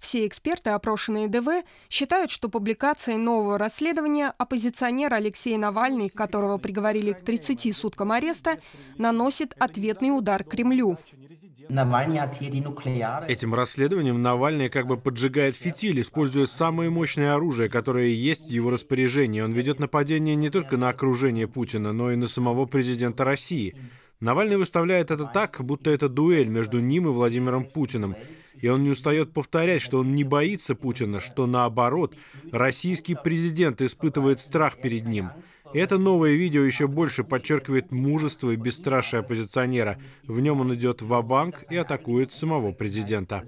Все эксперты, опрошенные ДВ, считают, что публикация нового расследования оппозиционера Алексея Навальный, которого приговорили к 30 суткам ареста, наносит ответный удар Кремлю. Этим расследованием Навальный как бы поджигает фитиль, используя самое мощное оружие, которое есть в его распоряжении. Он ведет нападение не только на окружение Путина, но и на самого президента России. Навальный выставляет это так, будто это дуэль между ним и Владимиром Путиным. И он не устает повторять, что он не боится Путина, что наоборот, российский президент испытывает страх перед ним. И это новое видео еще больше подчеркивает мужество и бесстрашие оппозиционера. В нем он идет в банк и атакует самого президента.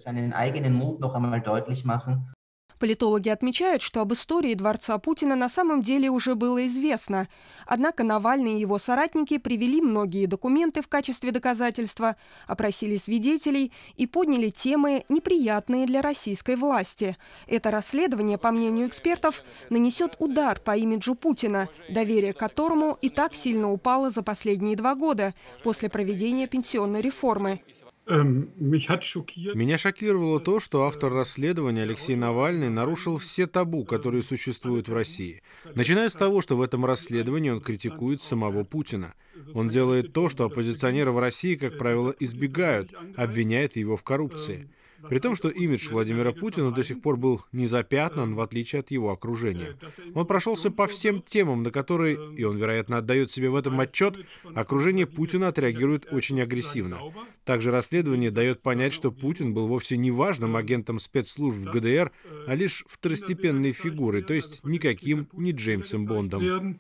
Политологи отмечают, что об истории дворца Путина на самом деле уже было известно. Однако Навальный и его соратники привели многие документы в качестве доказательства, опросили свидетелей и подняли темы, неприятные для российской власти. Это расследование, по мнению экспертов, нанесет удар по имиджу Путина, доверие которому и так сильно упало за последние два года после проведения пенсионной реформы. Эм, Меня шокировало то, что э, автор расследования Алексей Навальный нарушил все табу, которые существуют в России. Начиная с того, что в этом расследовании он критикует самого Путина. Он делает то, что оппозиционеры в России, как правило, избегают, обвиняет его в коррупции. При том, что имидж Владимира Путина до сих пор был не запятнан, в отличие от его окружения. Он прошелся по всем темам, на которые, и он, вероятно, отдает себе в этом отчет, окружение Путина отреагирует очень агрессивно. Также расследование дает понять, что Путин был вовсе не важным агентом спецслужб ГДР, а лишь второстепенной фигурой, то есть никаким не Джеймсом Бондом.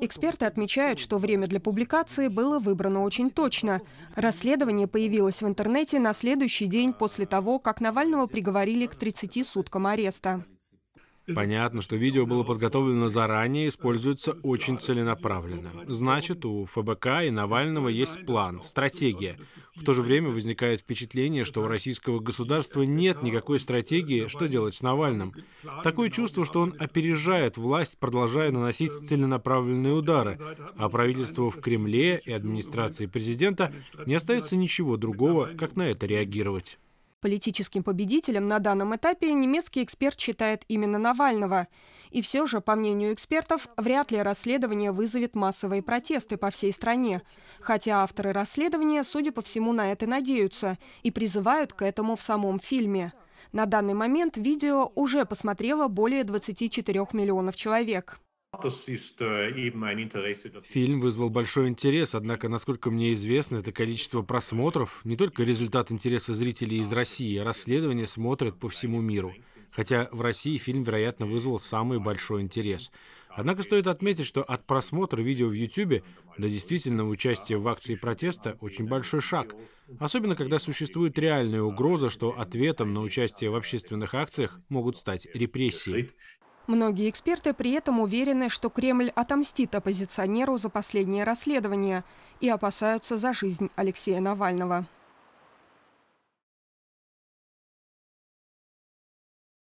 Эксперты отмечают, что время для публикации было выбрано очень точно. Расследование появилось в интернете на следующий день после того, как Навального приговорили к 30 суткам ареста. Понятно, что видео было подготовлено заранее и используется очень целенаправленно. Значит, у ФБК и Навального есть план, стратегия. В то же время возникает впечатление, что у российского государства нет никакой стратегии, что делать с Навальным. Такое чувство, что он опережает власть, продолжая наносить целенаправленные удары, а правительству в Кремле и администрации президента не остается ничего другого, как на это реагировать. Политическим победителем на данном этапе немецкий эксперт считает именно Навального. И все же, по мнению экспертов, вряд ли расследование вызовет массовые протесты по всей стране. Хотя авторы расследования, судя по всему, на это надеются и призывают к этому в самом фильме. На данный момент видео уже посмотрело более 24 миллионов человек. Фильм вызвал большой интерес, однако, насколько мне известно, это количество просмотров, не только результат интереса зрителей из России, а расследование смотрят по всему миру. Хотя в России фильм, вероятно, вызвал самый большой интерес. Однако стоит отметить, что от просмотра видео в YouTube до действительного участия в акции протеста очень большой шаг. Особенно, когда существует реальная угроза, что ответом на участие в общественных акциях могут стать репрессии. Многие эксперты при этом уверены, что Кремль отомстит оппозиционеру за последнее расследование и опасаются за жизнь Алексея Навального.